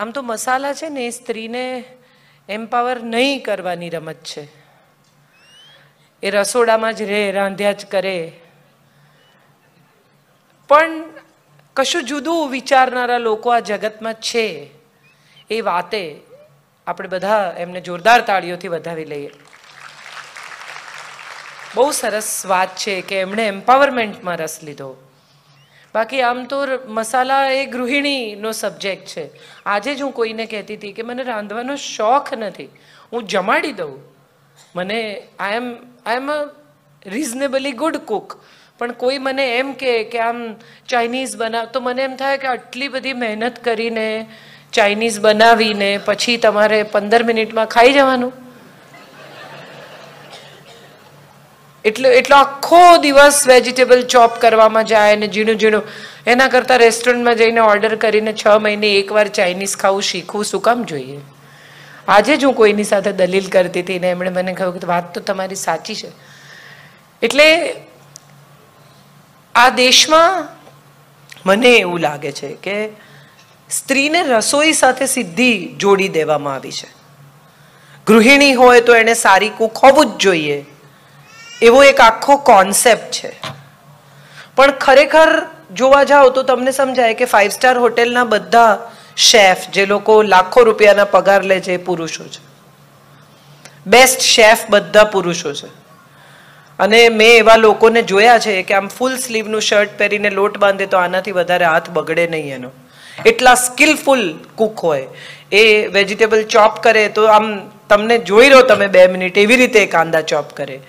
આમ તો મસાલા છે ને એ સ્ત્રીને એમ્પાવર નહીં કરવાની રમત છે એ રસોડામાં જ રહે રાંધ્યા જ કરે પણ કશું જુદું વિચારનારા લોકો આ જગતમાં છે એ વાતે આપણે બધા એમને જોરદાર તાળીઓથી વધાવી લઈએ બહુ સરસ વાત છે કે એમણે એમ્પાવરમેન્ટમાં રસ લીધો બાકી આમ તો મસાલા એ ગૃહિણીનો સબ્જેક્ટ છે આજે જ હું કોઈને કહેતી હતી કે મને રાંધવાનો શોખ નથી હું જમાડી દઉં મને આઈ એમ આઈ એમ અ રિઝનેબલી ગુડ કુક પણ કોઈ મને એમ કહે કે આમ ચાઇનીઝ બનાવ તો મને એમ થાય કે આટલી બધી મહેનત કરીને ચાઇનીઝ બનાવીને પછી તમારે પંદર મિનિટમાં ખાઈ જવાનું એટલે એટલો આખો દિવસ વેજીટેબલ ચોપ કરવામાં જાય અને ઝીણું ઝીણું એના કરતાં રેસ્ટોરન્ટમાં જઈને ઓર્ડર કરીને છ મહિને એકવાર ચાઇનીઝ ખાવું શીખવું શું કામ જોઈએ આજે જ હું કોઈની સાથે દલીલ કરતી હતી ને એમણે મને કહ્યું કે વાત તો તમારી સાચી છે એટલે આ દેશમાં મને એવું લાગે છે કે સ્ત્રીને રસોઈ સાથે સીધી જોડી દેવામાં આવી છે ગૃહિણી હોય તો એને સારી કુક હોવું જ જોઈએ એવો એક આખો કોન્સેપ્ટ છે પણ ખરેખર જોવા જાઓ તો તમને સમજાય કે ફાઇવ સ્ટાર હોટેલના બધા શેફ જે લોકો લાખો રૂપિયાના પગાર લે છે એ પુરુષો છે બેસ્ટ શેફ બધા પુરુષો છે અને મેં એવા લોકોને જોયા છે કે આમ ફૂલ સ્લીવનું શર્ટ પહેરીને લોટ બાંધે તો આનાથી વધારે હાથ બગડે નહીં એનો એટલા સ્કિલફુલ કુક હોય એ વેજીટેબલ ચોપ કરે તો આમ તમને જોઈ રહો તમે બે મિનિટ એવી રીતે કાંદા ચોપ કરે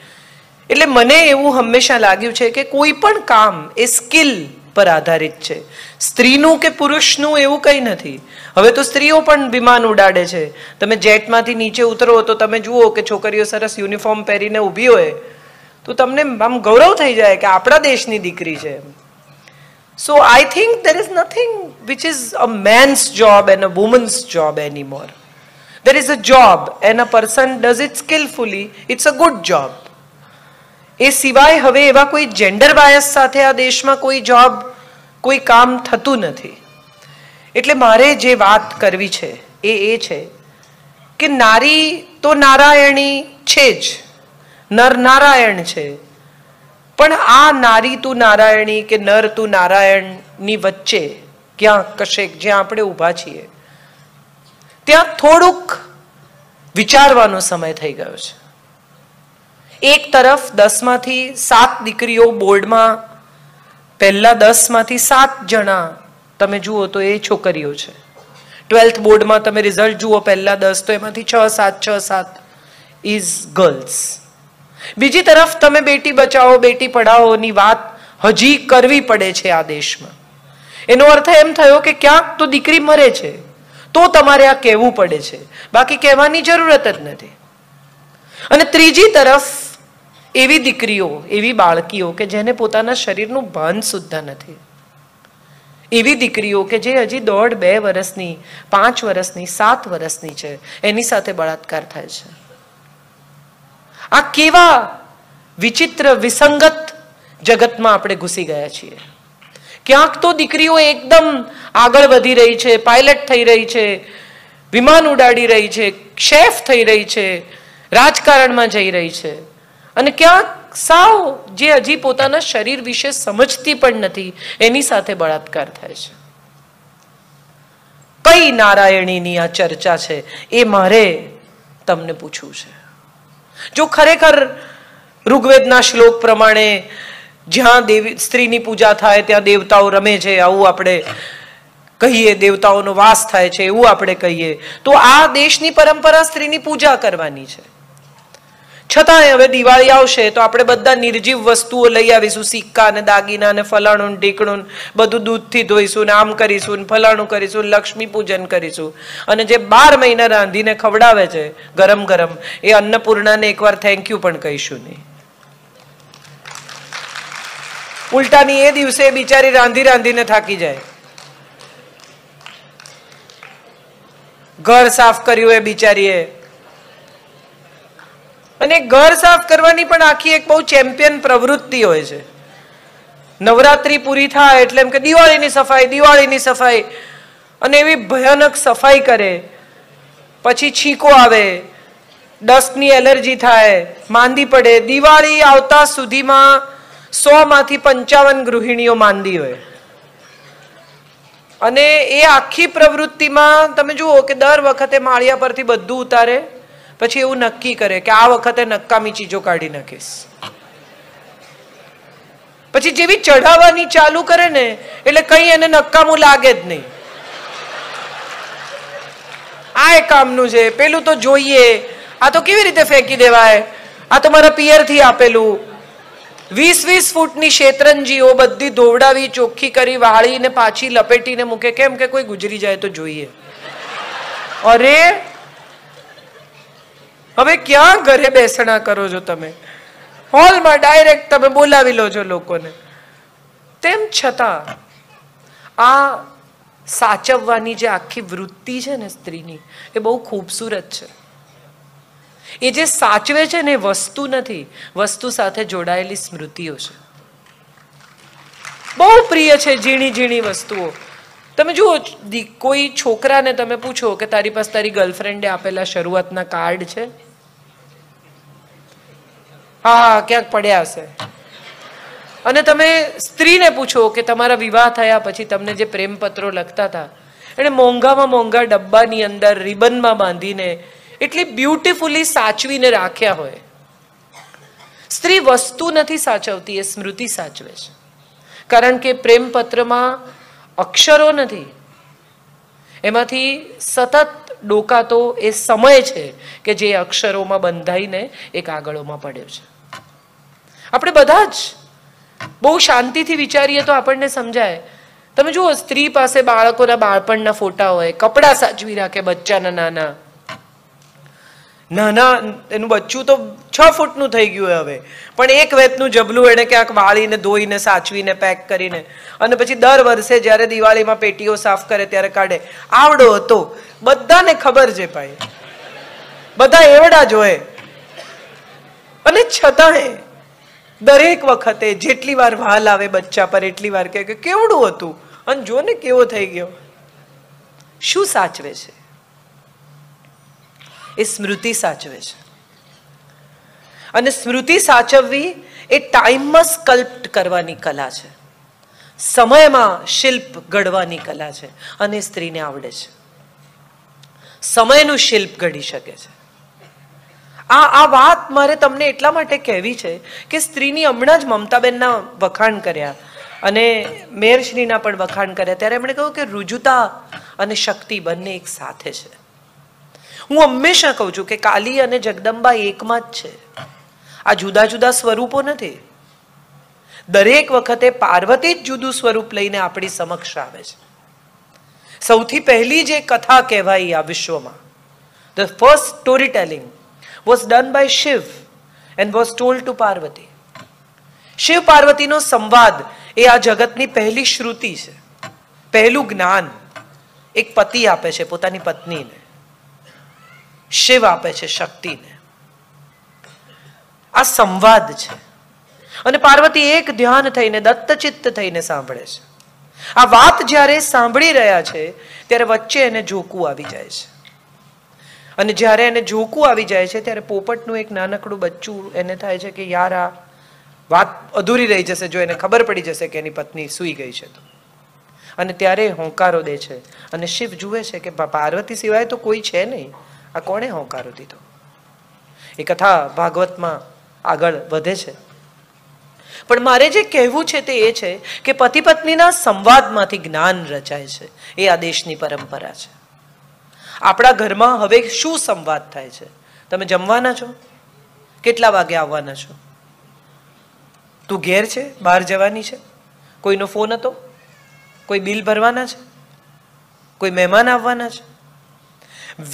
એટલે મને એવું હંમેશા લાગ્યું છે કે કોઈ પણ કામ એ સ્કિલ પર આધારિત છે સ્ત્રીનું કે પુરુષનું એવું કંઈ નથી હવે તો સ્ત્રીઓ પણ વિમાન ઉડાડે છે તમે જેટમાંથી નીચે ઉતરો તો તમે જુઓ કે છોકરીઓ સરસ યુનિફોર્મ પહેરીને ઊભી હોય તો તમને આમ ગૌરવ થઈ જાય કે આપણા દેશની દીકરી છે so I think there is nothing which is a man's job and a woman's job any more there is a job and a person does it skilfully it's a good job એ સિવાય હવે એવા કોઈ gender bias સાથે આ દેશમાં કોઈ job કોઈ કામ થતું નથી એટલે મારે જે વાત કરવી છે એ એ છે કે નારી તો નારાયણી છે જ નર નારાયણ છે પણ આ નારી તું નારાયણી કે નર તું નારાયણની વચ્ચે ક્યાં કશેક જ્યાં આપણે ઊભા છીએ ત્યાં થોડુંક વિચારવાનો સમય થઈ ગયો છે એક તરફ દસમાંથી સાત દીકરીઓ બોર્ડમાં પહેલાં દસમાંથી સાત જણા તમે જુઓ તો એ છોકરીઓ છે ટ્વેલ્થ બોર્ડમાં તમે રિઝલ્ટ જુઓ પહેલાં દસ તો એમાંથી છ સાત છ સાત ઇઝ ગર્લ્સ બીજી તરફ તમે બેટી બચાવો બેટી પઢાઓની વાત હજી કરવી પડે છે આ દેશમાં એનો અર્થ એમ થયો કે ક્યાંક તો દીકરી મરે છે તો તમારે આ કહેવું પડે છે બાકી કહેવાની જરૂરત જ નથી અને ત્રીજી તરફ એવી દીકરીઓ એવી બાળકીઓ કે જેને પોતાના શરીરનું ભાન સુદ્ધા નથી એવી દીકરીઓ કે જે હજી દોઢ બે વર્ષની પાંચ વર્ષની સાત વર્ષની છે એની સાથે બળાત્કાર થાય છે આ કેવા વિચિત્ર વિસંગત જગતમાં આપણે ઘૂસી ગયા છીએ ક્યાંક તો દીકરીઓ એકદમ આગળ વધી રહી છે પાયલટ થઈ રહી છે વિમાન ઉડાડી રહી છે શેફ થઈ રહી છે રાજકારણમાં જઈ રહી છે અને ક્યાંક સાવ જે હજી પોતાના શરીર વિશે સમજતી પણ નથી એની સાથે બળાત્કાર થાય છે કઈ નારાયણીની આ ચર્ચા છે એ મારે તમને પૂછવું છે જો ખરેખર ઋગ્વેદના શ્લોક પ્રમાણે જ્યાં દેવી સ્ત્રીની પૂજા થાય ત્યાં દેવતાઓ રમે છે આવું આપણે કહીએ દેવતાઓનો વાસ થાય છે એવું આપણે કહીએ તો આ દેશની પરંપરા સ્ત્રીની પૂજા કરવાની છે છતાંય હવે દિવાળી આવશે તો આપણે બધા નિર્જીવ વસ્તુઓ લઈ આવીશું સિક્કા અને દાગીના અને ફલાણું ઢીકણું બધું દૂધથી ધોઈશું ને આમ કરીશું ફલાણું કરીશું લક્ષ્મી પૂજન કરીશું અને જે બાર મહિના રાંધીને ખવડાવે છે ગરમ ગરમ એ અન્નપૂર્ણાને એકવાર થેન્ક યુ પણ કહીશું નહીં ઉલટાની એ દિવસે બિચારી રાંધી રાંધીને થાકી જાય ઘર સાફ કર્યું એ બિચારીએ અને ઘર સાફ કરવાની પણ આખી એક બહુ ચેમ્પિયન પ્રવૃત્તિ હોય છે નવરાત્રી પૂરી થાય એટલે એમ કે દિવાળીની સફાઈ દિવાળીની સફાઈ અને એવી ભયાનક સફાઈ કરે પછી છીકો આવે ડસ્ટની એલર્જી થાય માંદી પડે દિવાળી આવતા સુધીમાં સોમાંથી પંચાવન ગૃહિણીઓ માંદી હોય અને એ આખી પ્રવૃત્તિમાં તમે જુઓ કે દર વખતે માળિયા પરથી બધું ઉતારે પછી એવું નક્કી કરે કે આ વખતે નક્કામી ચીજો કાઢી નાખીશ પછી જેવી ચઢાવવાની ચાલુ કરે ને એટલે કઈ એને નક્કામું લાગે જ નહીં આ એ કામનું છે પેલું તો જોઈએ આ તો કેવી રીતે ફેંકી દેવાય આ તો મારા પિયરથી આપેલું વીસ વીસ ફૂટની શેતરંજીઓ બધી ધોવડાવી ચોખ્ખી કરી વાળીને પાછી લપેટીને મૂકે કેમ કે કોઈ ગુજરી જાય તો જોઈએ અરે હવે ક્યાં ઘરે બેસણા કરો છો તમે હોલમાં ડાયરેક્ટ તમે બોલાવી લો છો લોકોને તેમ છતાં આ સાચવવાની જે આખી વૃત્તિ છે ને સ્ત્રીની એ બહુ ખૂબસૂરત છે એ જે સાચવે છે ને વસ્તુ નથી વસ્તુ સાથે જોડાયેલી સ્મૃતિઓ છે બહુ પ્રિય છે ઝીણી ઝીણી વસ્તુઓ તમે જુઓ કોઈ છોકરાને તમે પૂછો કે તારી પાસે તારી ગર્લફ્રેન્ડે આપેલા શરૂઆતના કાર્ડ છે હા હા ક્યાંક પડ્યા હશે અને તમે સ્ત્રીને પૂછો કે તમારા વિવાહ થયા પછી તમને જે પ્રેમપત્રો લખતા હતા એણે મોંઘામાં મોંઘા ડબ્બાની અંદર રિબનમાં બાંધીને એટલી બ્યુટીફુલી સાચવીને રાખ્યા હોય સ્ત્રી વસ્તુ નથી સાચવતી એ સ્મૃતિ સાચવે છે કારણ કે પ્રેમપત્રમાં અક્ષરો નથી એમાંથી સતત ડોકાતો એ સમય છે કે જે અક્ષરોમાં બંધાઈને એક આગળોમાં પડ્યો છે આપણે બધા જ બહુ શાંતિથી વિચારીએ તો આપણને સમજાય તમે જુઓ સ્ત્રી પાસે બાળકોના બાળપણના ફોટા હોય કપડાં સાચવી રાખે બચ્ચાના નાના નાના એનું બચ્ચું તો છ ફૂટનું થઈ ગયું હવે પણ એક વેતનું જબલું એને ક્યાંક વાળીને ધોઈને સાચવીને પેક કરીને અને પછી દર વર્ષે જ્યારે દિવાળીમાં પેટીઓ સાફ કરે ત્યારે કાઢે આવડો હતો બધાને ખબર છે ભાઈ બધા એવડા જ હોય અને છતાંય દરેક વખતે જેટલી વાર વાલ આવે બચ્ચા પર એટલી વાર કહે કે કેવડું હતું અને જો ને કેવો થઈ ગયો શું સાચવે છે એ સ્મૃતિ સાચવે છે અને સ્મૃતિ સાચવવી એ ટાઈમમાં સ્કલ્પ્ટ કરવાની કલા છે સમયમાં શિલ્પ ઘડવાની કલા છે અને સ્ત્રીને આવડે છે સમયનું શિલ્પ ઘડી શકે છે આ આ વાત મારે તમને એટલા માટે કહેવી છે કે સ્ત્રીની હમણાં જ મમતાબેનના વખાણ કર્યા અને મેરશ્રીના પણ વખાણ કર્યા ત્યારે એમણે કહ્યું કે રુજુતા અને શક્તિ બંને એક સાથે છે હું હંમેશા કહું છું કે કાલી અને જગદંબા એકમાં જ છે આ જુદા જુદા સ્વરૂપો નથી દરેક વખતે પાર્વતી જ જુદું સ્વરૂપ લઈને આપણી સમક્ષ આવે છે સૌથી પહેલી જે કથા કહેવાય આ વિશ્વમાં the first story telling was done by Shiv and was told to Parvati. Shiv પાર્વતીનો સંવાદ એ આ જગતની પહેલી શ્રુતિ છે પહેલું જ્ઞાન એક પતિ આપે છે પોતાની પત્નીને શિવ આપે છે શક્તિને આ સંવાદ છે અને પાર્વતી એક ધ્યાન થઈને દત્તચિત્ત થઈને સાંભળે છે આ વાત જ્યારે સાંભળી રહ્યા છે ત્યારે વચ્ચે એને જોકું આવી જાય છે અને જ્યારે એને જોકું આવી જાય છે ત્યારે પોપટનું એક નાનકડું બચ્ચું એને થાય છે કે યાર આ વાત અધૂરી રહી જશે જો એને ખબર પડી જશે કે એની પત્ની સૂઈ ગઈ છે તો અને ત્યારે હોંકારો દે છે અને શિવ જુએ છે કે પાર્વતી સિવાય તો કોઈ છે નહીં આ કોણે હોંકારો દીધો એ કથા ભાગવતમાં આગળ વધે છે પણ મારે જે કહેવું છે તે એ છે કે પતિ પત્નીના સંવાદમાંથી જ્ઞાન રચાય છે એ આ દેશની પરંપરા છે આપણા ઘરમાં હવે શું સંવાદ થાય છે તમે જમવાના છો કેટલા વાગે આવવાના છો તું ઘેર છે બહાર જવાની છે કોઈનો ફોન હતો કોઈ બિલ ભરવાના છે કોઈ મહેમાન આવવાના છે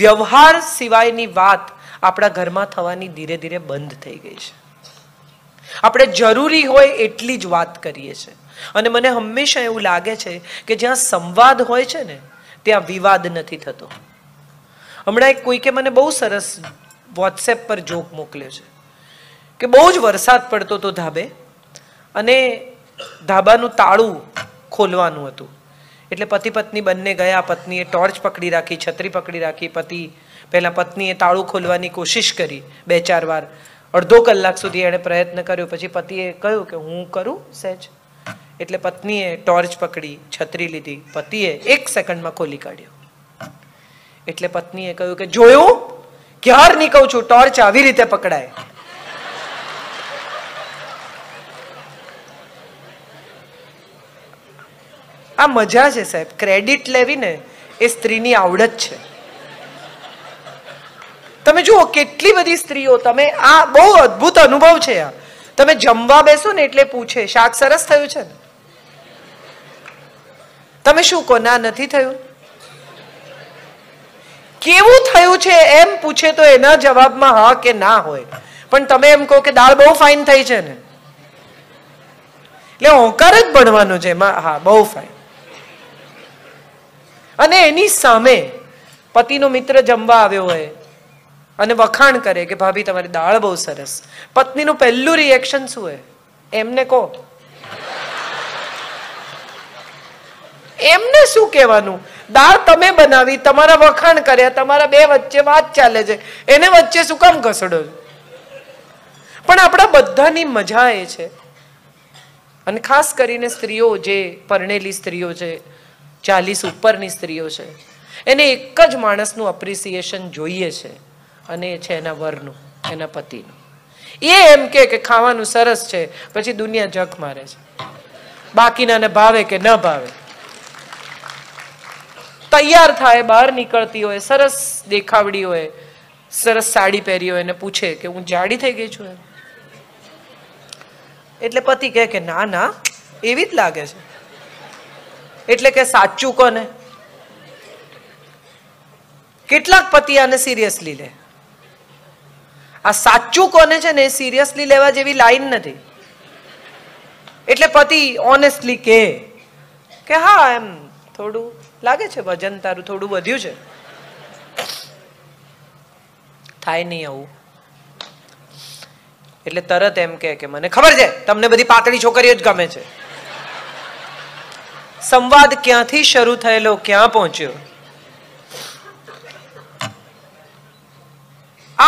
વ્યવહાર સિવાયની વાત આપણા ઘરમાં થવાની ધીરે ધીરે બંધ થઈ ગઈ છે આપણે જરૂરી હોય એટલી જ વાત કરીએ છીએ અને મને હંમેશા એવું લાગે છે કે જ્યાં સંવાદ હોય છે ને ત્યાં વિવાદ નથી થતો હમણાં એક કોઈકે મને બહુ સરસ વોટ્સએપ પર જોક મોકલ્યો છે કે બહુ જ વરસાદ પડતો હતો ધાબે અને ધાબાનું તાળું ખોલવાનું હતું એટલે પતિ પત્ની બંને ગયા પત્નીએ ટોર્ચ પકડી રાખી છત્રી પકડી રાખી પતિ પહેલાં પત્નીએ તાળું ખોલવાની કોશિશ કરી બે ચાર વાર અડધો કલાક સુધી એણે પ્રયત્ન કર્યો પછી પતિએ કહ્યું કે હું કરું સહેજ એટલે પત્નીએ ટોર્ચ પકડી છત્રી લીધી પતિએ એક સેકન્ડમાં ખોલી કાઢ્યો એટલે પત્નીએ કહ્યું કે જોયું ક્યારની કહું છું ટોર્ચ આવી રીતે પકડાય આ મજા છે સાહેબ ક્રેડિટ લેવીને એ સ્ત્રીની આવડત છે તમે જુઓ કેટલી બધી સ્ત્રીઓ તમે આ બહુ અદ્ભુત અનુભવ છે આ તમે જમવા બેસો ને એટલે પૂછે શાક સરસ થયું છે ને તમે શું કહો ના નથી થયું કેવું થયું છે એમ પૂછે તો એના જવાબમાં હા કે ના હોય પણ તમે એમ કહો કે દાળ બહુ ફાઇન થઈ છે ને એટલે ઓંકાર જ ભણવાનો છે એમાં હા બહુ ફાઇન અને એની સામે પતિનો મિત્ર જમવા આવ્યો હોય અને વખાણ કરે કે ભાભી તમારી દાળ બહુ સરસ પત્નીનું પહેલું રિએક્શન શું હોય એમને કહો એમને શું કહેવાનું દાળ તમે બનાવી તમારા વખાણ કર્યા તમારા બે વચ્ચે વાત ચાલે છે એને વચ્ચે શું કામ ઘસડો પણ આપણા બધાની મજા એ છે અને ખાસ કરીને સ્ત્રીઓ જે પરણેલી સ્ત્રીઓ છે ચાલીસ ઉપરની સ્ત્રીઓ છે એને એક જ માણસનું અપ્રિસિએશન જોઈએ છે અને એ છે એના વરનું એના પતિનું એ એમ કે ખાવાનું સરસ છે પછી દુનિયા જગ મારે છે બાકીનાને ભાવે કે ન ભાવે તૈયાર થાય બહાર નીકળતી હોય સરસ દેખાવડી હોય સરસ સાડી પહેરી હોય એને પૂછે કે હું જાડી થઈ ગઈ છું એટલે પતિ કહે કે ના ના એવી જ લાગે છે એટલે કે સાચું કોને કેટલાક પતિ આને સિરિયસલી લે આ સાચું કોને છે ને સિરિયસલી લેવા જેવી લાઈન નથી એટલે પતિ ઓનેસ્ટલી કે હા એમ થોડું લાગે છે વજન તારું થોડું વધ્યું છે થાય નહીં આવું એટલે તરત એમ કે કે મને ખબર છે તમને બધી પાતળી છોકરીઓ જ ગમે છે સંવાદ ક્યાંથી શરૂ થયેલો ક્યાં પહોંચ્યો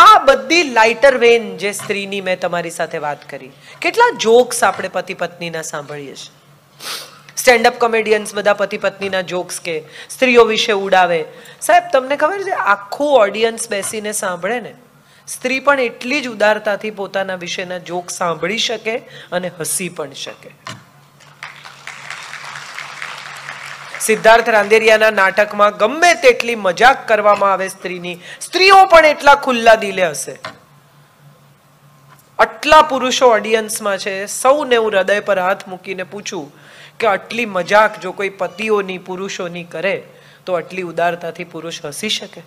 આ બધી લાઇટર વેન જે સ્ત્રીની મેં તમારી સાથે વાત કરી કેટલા જોક્સ આપણે પતિ પત્નીના સાંભળીએ છીએ સ્ટેન્ડઅપ કોમેડિયન્સ બધા પતિ પત્નીના જોક્સ કે સ્ત્રીઓ વિશે ઉડાવે સાહેબ તમને ખબર છે આખું ઓડિયન્સ બેસીને સાંભળે ને સ્ત્રી પણ એટલી જ ઉદારતાથી પોતાના વિશેના જોક સાંભળી શકે અને હસી પણ શકે સિદ્ધાર્થ રાંદેરિયાના નાટકમાં ગમે તેટલી મજાક કરવામાં આવે સ્ત્રીની સ્ત્રીઓ પણ એટલા ખુલ્લા દિલે હશે આટલા પુરુષો ઓડિયન્સમાં છે સૌને હું હૃદય પર હાથ મૂકીને પૂછું કે આટલી મજાક જો કોઈ પતિઓની પુરુષોની કરે તો આટલી ઉદારતાથી પુરુષ હસી શકે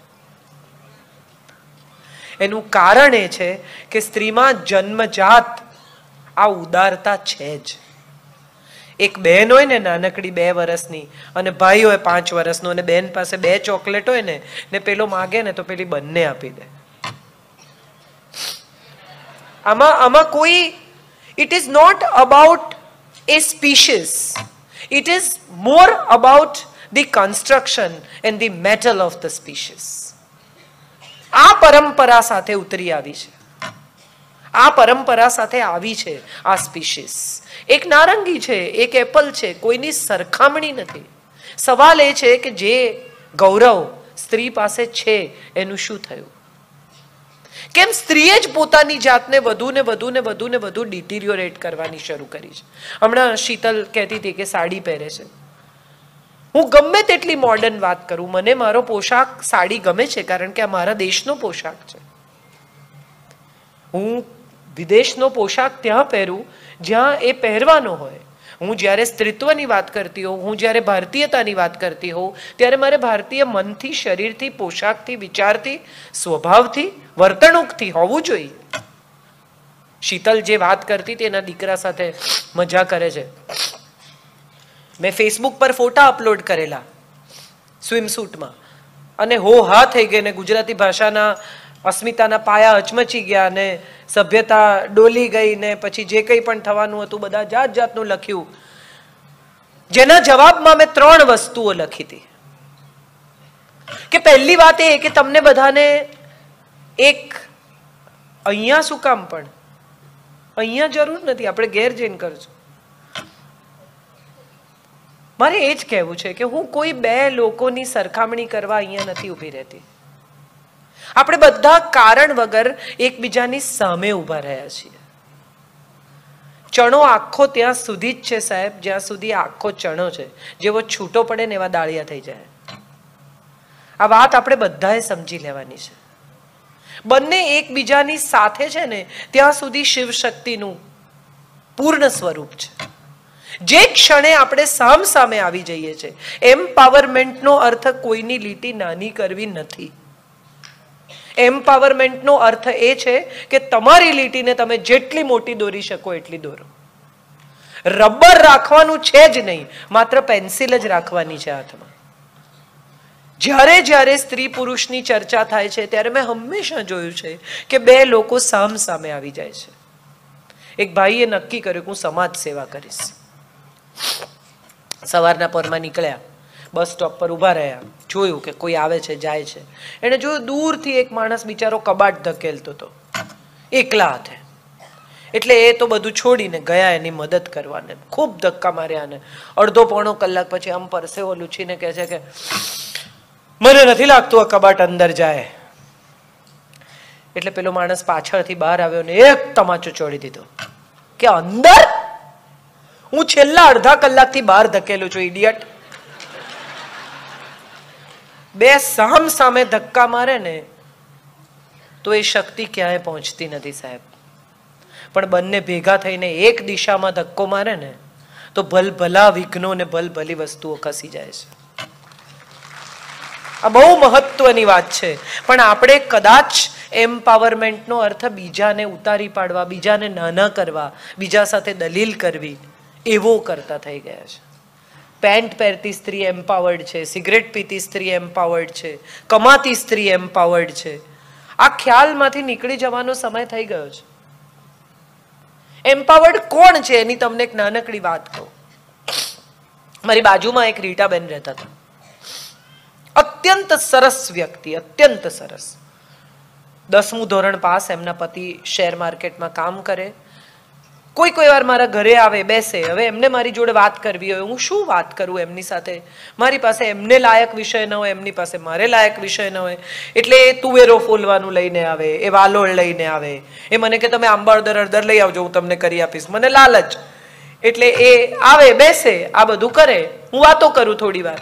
એનું કારણ એ છે કે સ્ત્રીમાં જન્મજાત આ ઉદારતા છે જ એક બહેન હોય ને નાનકડી બે વર્ષની અને ભાઈ હોય પાંચ વર્ષનો અને બેન પાસે બે ચોકલેટ હોય ને ને પેલો માગે ને તો પેલી બંને આપી દે આમાં આમાં કોઈ it is not about a species. It is more about the construction and the metal of the species. આ પરંપરા સાથે ઉતરી આવી છે આ પરંપરા સાથે આવી છે આ સ્પીશીસ એક નારંગી છે એક એપલ છે કોઈની સરખામણી નથી સવાલ એ છે કે જે ગૌરવ સ્ત્રી પાસે છે એનું શું થયું કેમ સ્ત્રીએ જ પોતાની જાતને વધુ ને વધુ ને વધુ ને વધુ ડિટિરિયોરેટ કરવાની શરૂ કરી છે હમણાં શીતલ કહેતી હતી કે સાડી પહેરે છે હું ગમે તેટલી મોર્ડન વાત કરું મને મારો પોશાક સાડી ગમે છે કારણ કે આ મારા દેશનો પોશાક છે હું વિદેશનો પોશાક ત્યાં પહેરું જ્યાં એ પહેરવાનો હોય હું જ્યારે સ્ત્રીત્વની વાત કરતી હોઉં હું જ્યારે ભારતીયતાની વાત કરતી હોઉં ત્યારે મારે ભારતીય મનથી શરીરથી પોશાકથી વિચારથી સ્વભાવથી વર્તણૂકથી હોવું જોઈએ શીતલ જે વાત કરતી હતી એના દીકરા સાથે મજા કરે છે મેં ફેસબુક પર ફોટા અપલોડ કરેલા સ્વિમસૂટમાં અને હો હા થઈ ગઈ ને ગુજરાતી ભાષાના અસ્મિતાના પાયા અચમચી ગયા ને સભ્યતા ડોલી ગઈ ને પછી જે કંઈ પણ થવાનું હતું બધા જાત જાતનું લખ્યું જેના જવાબમાં મેં ત્રણ વસ્તુઓ લખી હતી કે પહેલી વાત એ કે તમને બધાને એક અહીંયા શું કામ પણ અહીંયા જરૂર નથી આપણે ઘેર જઈને કરશું મારે એ જ કહેવું છે કે હું કોઈ બે લોકોની સરખામણી કરવા અહીંયા નથી ઊભી રહેતી આપણે બધા કારણ વગર એકબીજાની સામે ઊભા રહ્યા છીએ ચણો આખો ત્યાં સુધી જ છે સાહેબ જ્યાં સુધી આખો ચણો છે જેવો છૂટો પડે ને એવા દાળિયા થઈ જાય આ વાત આપણે બધાએ સમજી લેવાની છે બંને એકબીજાની સાથે છે ને ત્યાં સુધી શિવશક્તિનું પૂર્ણ સ્વરૂપ છે જે ક્ષણે આપણે સામ સામે આવી જઈએ છીએ એમ્પાવરમેન્ટનો અર્થ કોઈની લીટી નાની કરવી નથી એમ્પાવરમેન્ટનો અર્થ એ છે કે તમારી લીટીને તમે જેટલી મોટી દોરી શકો એટલી દોરો રબર રાખવાનું છે જ નહીં માત્ર પેન્સિલ જ રાખવાની છે હાથમાં જ્યારે જ્યારે સ્ત્રી પુરુષની ચર્ચા થાય છે ત્યારે મેં હંમેશા જોયું છે કે બે લોકો સામ સામે આવી જાય છે એક ભાઈએ નક્કી કર્યું કે હું સમાજ સેવા કરીશ સવારના પરમાં નીકળ્યા બસ સ્ટોપ પર ઊભા રહ્યા જોયું કે કોઈ આવે છે જાય છે એણે જોયું દૂરથી એક માણસ બિચારો કબાટ ધકેલતો હતો એકલા હાથે એટલે એ તો બધું છોડીને ગયા એની મદદ કરવાને ખૂબ ધક્કા માર્યા ને અડધો પોણો કલાક પછી આમ પરસેવો લૂછીને કહે છે કે મને નથી લાગતું આ કબાટ અંદર જાય એટલે પેલો માણસ પાછળથી બહાર આવ્યો ને એક તમાચો ચોડી દીધો કે અંદર હું છેલ્લા અડધા કલાકથી બહાર ધકેલું છું ઇડિયટ બે સામ સામે ધક્કા મારે ને તો એ શક્તિ ક્યાંય પહોંચતી નથી સાહેબ પણ બંને ભેગા થઈને એક દિશામાં ધક્કો મારે ને તો ભલ ભલા વિઘ્નો ને ભલ ભલી વસ્તુઓ ખસી જાય છે આ બહુ મહત્વની વાત છે પણ આપણે કદાચ એમ્પાવરમેન્ટનો અર્થ બીજાને ઉતારી પાડવા બીજાને નાના કરવા બીજા સાથે દલીલ કરવી એવો કરતા થઈ ગયા છે પેન્ટ પહેરતી સ્ત્રી એમ્પાવર્ડ છે સિગરેટ પીતી સ્ત્રી એમ્પાવર્ડ છે કમાતી સ્ત્રી એમ્પાવર્ડ છે આ ખ્યાલમાંથી નીકળી જવાનો સમય થઈ ગયો છે એમ્પાવર્ડ કોણ છે એની તમને એક નાનકડી વાત કહું મારી બાજુમાં એક રીટાબેન રહેતા હતા અત્યંત સરસ વ્યક્તિ અત્યંત સરસ દસમું ધોરણ પાસ એમના પતિ શેર માર્કેટમાં કામ કરે કોઈ કોઈ વાર મારા ઘરે આવે બેસે હવે એમને મારી જોડે વાત કરવી હોય હું શું વાત કરું એમની સાથે મારી પાસે એમને લાયક વિષય ન હોય એમની પાસે મારે લાયક વિષય ન હોય એટલે એ તુવેરો ફોલવાનું લઈને આવે એ વાલોળ લઈને આવે એ મને કે તમે આંબા અડદર અડદર લઈ આવજો હું તમને કરી આપીશ મને લાલચ એટલે એ આવે બેસે આ બધું કરે હું વાતો કરું થોડી વાર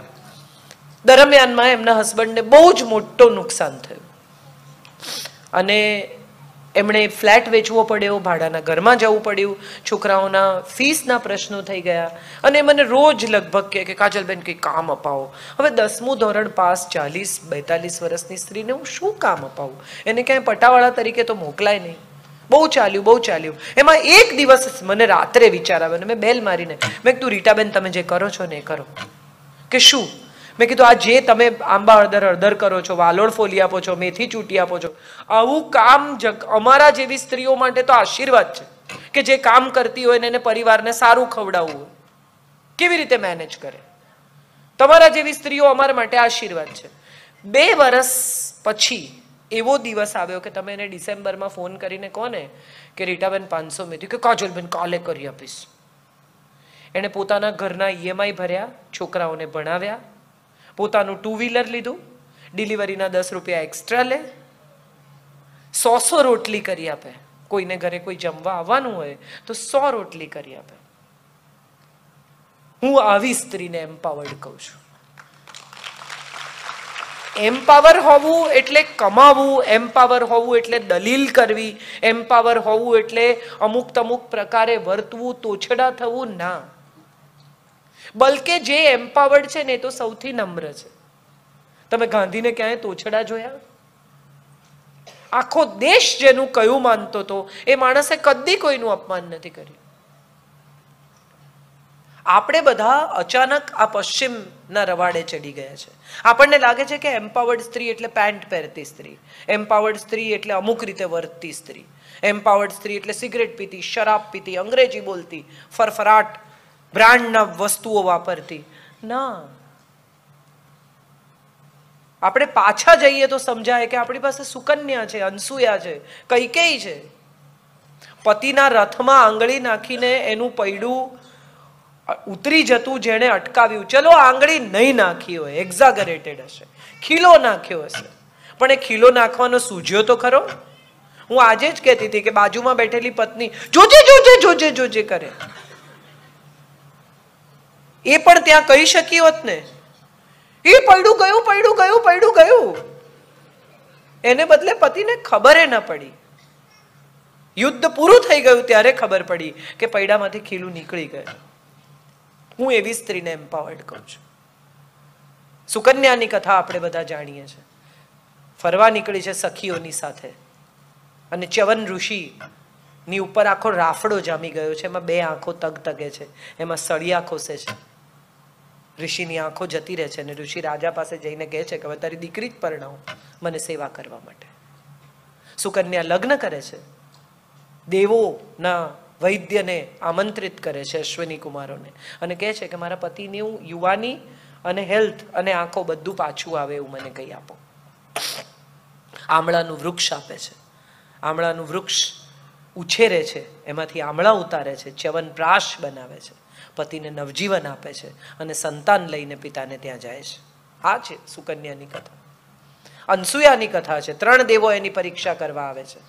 દરમિયાનમાં એમના હસબન્ડને બહુ જ મોટો નુકસાન થયું અને એમણે ફ્લેટ વેચવો પડ્યો ભાડાના ઘરમાં જવું પડ્યું છોકરાઓના ફીસના પ્રશ્નો થઈ ગયા અને મને રોજ લગભગ કે કાજલબેન કંઈ કામ અપાવો હવે દસમું ધોરણ પાસ ચાલીસ બેતાલીસ વર્ષની સ્ત્રીને હું શું કામ અપાવું એને ક્યાંય પટાવાળા તરીકે તો મોકલાય નહીં બહુ ચાલ્યું બહુ ચાલ્યું એમાં એક દિવસ મને રાત્રે વિચાર આવ્યો અને મેં બેલ મારીને મેં કીધું રીટાબેન તમે જે કરો છો ને એ કરો કે શું મેં કીધું આ જે તમે આંબા અડદર અડદર કરો છો વાલોડ ફોલી આપો છો મેથી ચૂંટી આપો છો આવું કામ અમારા જેવી સ્ત્રીઓ માટે તો આશીર્વાદ છે કે જે કામ કરતી હોય ને એને પરિવારને સારું ખવડાવવું હોય કેવી રીતે મેનેજ કરે તમારા જેવી સ્ત્રીઓ અમારા માટે આશીર્વાદ છે બે વર્ષ પછી એવો દિવસ આવ્યો કે તમે એને ડિસેમ્બરમાં ફોન કરીને કોને કે રીટાબેન પાંચસો મેં કે કાજલબેન કાલે કરી આપીશ એણે પોતાના ઘરના ઈએમઆઈ ભર્યા છોકરાઓને ભણાવ્યા પોતાનું ટુ વ્હીલર લીધું ડિલિવરીના દસ રૂપિયા એક્સ્ટ્રા લે સો સો રોટલી કરી આપે કોઈને ઘરે કોઈ જમવા આવવાનું હોય તો સો રોટલી કરી આપે હું આવી સ્ત્રીને એમ્પાવર્ડ કહું છું એમ્પાવર હોવું એટલે કમાવું એમ્પાવર હોવું એટલે દલીલ કરવી એમ્પાવર હોવું એટલે અમુક તમુક પ્રકારે વર્તવું તોછડા થવું ના બલકે જે એમ્પાવર્ડ છે ને એ તો સૌથી નમ્ર છે તમે ગાંધીને ક્યાંય તોછડા જોયા આખો દેશ જેનું કયું માનતો હતો એ માણસે કદી કોઈનું અપમાન નથી કર્યું આપણે બધા અચાનક આ પશ્ચિમના રવાડે ચડી ગયા છે આપણને લાગે છે કે એમ્પાવર્ડ સ્ત્રી એટલે પેન્ટ પહેરતી સ્ત્રી એમ્પાવર્ડ સ્ત્રી એટલે અમુક રીતે વર્તતી સ્ત્રી એમ્પાવર્ડ સ્ત્રી એટલે સિગરેટ પીતી શરાબ પીતી અંગ્રેજી બોલતી ફરફરાટ બ્રાન્ડના વસ્તુઓ વાપરતી ના આપણે પાછા જઈએ તો સમજાય કે આપણી પાસે સુકન્યા છે અનસુયા છે કઈ કઈ છે પતિના રથમાં આંગળી નાખીને એનું પૈડું ઉતરી જતું જેણે અટકાવ્યું ચલો આંગળી નહીં નાખી હોય એક્ઝાગરેટેડ હશે ખીલો નાખ્યો હશે પણ એ ખીલો નાખવાનો સૂજ્યો તો ખરો હું આજે જ કહેતી હતી કે બાજુમાં બેઠેલી પત્ની જોજે જોજે જોજે જોજે કરે એ પણ ત્યાં કહી શકી હોત ને એ પડ્યું ગયું પડ્યું ગયું પડ્યું ગયું એને બદલે પતિને ખબર ન પડી યુદ્ધ પૂરું થઈ ગયું ત્યારે ખબર પડી કે પૈડામાંથી ખીલું નીકળી ગયું હું એવી સ્ત્રીને એમ્પાવર્ડ કહું છું સુકન્યાની કથા આપણે બધા જાણીએ છીએ ફરવા નીકળી છે સખીઓની સાથે અને ચ્યવન ઋષિ ની ઉપર આખો રાફડો જામી ગયો છે એમાં બે આંખો તગ તગે છે એમાં સળિયા ખોસે છે ઋષિની આંખો જતી રહે છે અને ઋષિ રાજા પાસે જઈને કહે છે કે હવે તારી દીકરી જ પરણાવું મને સેવા કરવા માટે સુકન્યા લગ્ન કરે છે દેવોના વૈદ્યને આમંત્રિત કરે છે અશ્વિની કુમારોને અને કહે છે કે મારા પતિની હું યુવાની અને હેલ્થ અને આંખો બધું પાછું આવે એવું મને કહી આપો આમળાનું વૃક્ષ આપે છે આમળાનું વૃક્ષ ઉછેરે છે એમાંથી આમળા ઉતારે છે ચ્યવનપ્રાશ બનાવે છે પતિને નવજીવન આપે છે અને સંતાન લઈને પિતાને ત્યાં જાય છે આ છે સુકન્યાની કથા અનસુયાની કથા છે ત્રણ દેવો એની પરીક્ષા કરવા આવે છે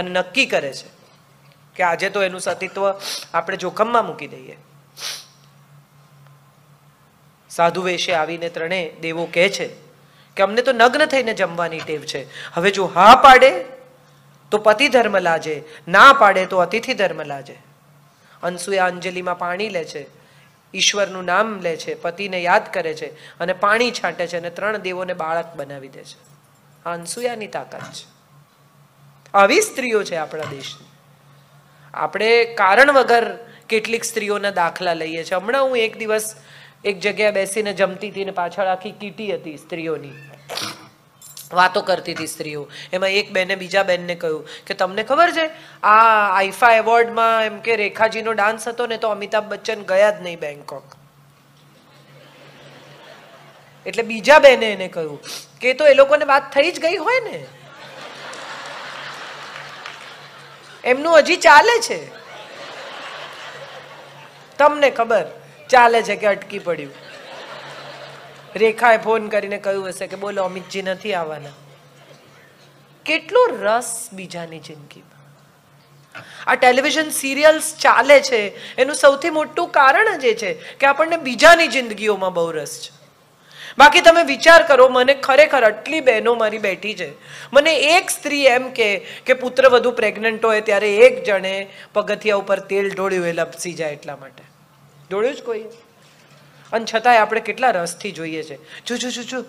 અને નક્કી કરે છે કે આજે તો એનું સતીત્વ આપણે જોખમમાં મૂકી દઈએ સાધુ વેશે આવીને ત્રણેય દેવો કહે છે કે અમને તો નગ્ન થઈને જમવાની ટેવ છે હવે જો હા પાડે તો પતિ ધર્મ લાજે ના પાડે તો અતિથિ ધર્મ લાજે અંશુએ અંજલિમાં પાણી લે છે ઈશ્વરનું નામ લે છે પતિને યાદ કરે છે અને પાણી છાંટે છે અને ત્રણ દેવોને બાળક બનાવી દે છે આ અનસુયાની તાકાત છે આવી સ્ત્રીઓ છે આપણા દેશની આપણે કારણ વગર કેટલીક સ્ત્રીઓના દાખલા લઈએ છીએ હમણાં હું એક દિવસ એક જગ્યાએ બેસીને જમતી હતી ને પાછળ આખી કીટી હતી સ્ત્રીઓની વાતો કરતી હતી સ્ત્રીઓ એમાં એક બેને બીજા બેનને કહ્યું કે તમને ખબર છે આ આઈફા એવોર્ડમાં એમ કે રેખાજીનો ડાન્સ હતો ને તો અમિતાભ બચ્ચન ગયા જ નહીં બેંકોક એટલે બીજા બેને એને કહ્યું કે તો એ લોકોને વાત થઈ જ ગઈ હોય ને એમનું હજી ચાલે છે તમને ખબર ચાલે છે કે અટકી પડ્યું રેખાએ ફોન કરીને કહ્યું હશે કે બોલો અમિતજી નથી આવવાના કેટલો રસ બીજાની જિંદગીમાં આ ટેલિવિઝન સિરિયલ્સ ચાલે છે એનું સૌથી મોટું કારણ જ એ છે કે આપણને બીજાની જિંદગીઓમાં બહુ રસ છે બાકી તમે વિચાર કરો મને ખરેખર આટલી બહેનો મારી બેઠી છે મને એક સ્ત્રી એમ કે કે પુત્ર વધુ પ્રેગ્નન્ટ હોય ત્યારે એક જણે પગથિયા ઉપર તેલ ઢોળ્યું એ લપસી જાય એટલા માટે ઢોળ્યું જ કોઈ અને છતાંય આપણે કેટલા રસથી જોઈએ છે જો જો જો જો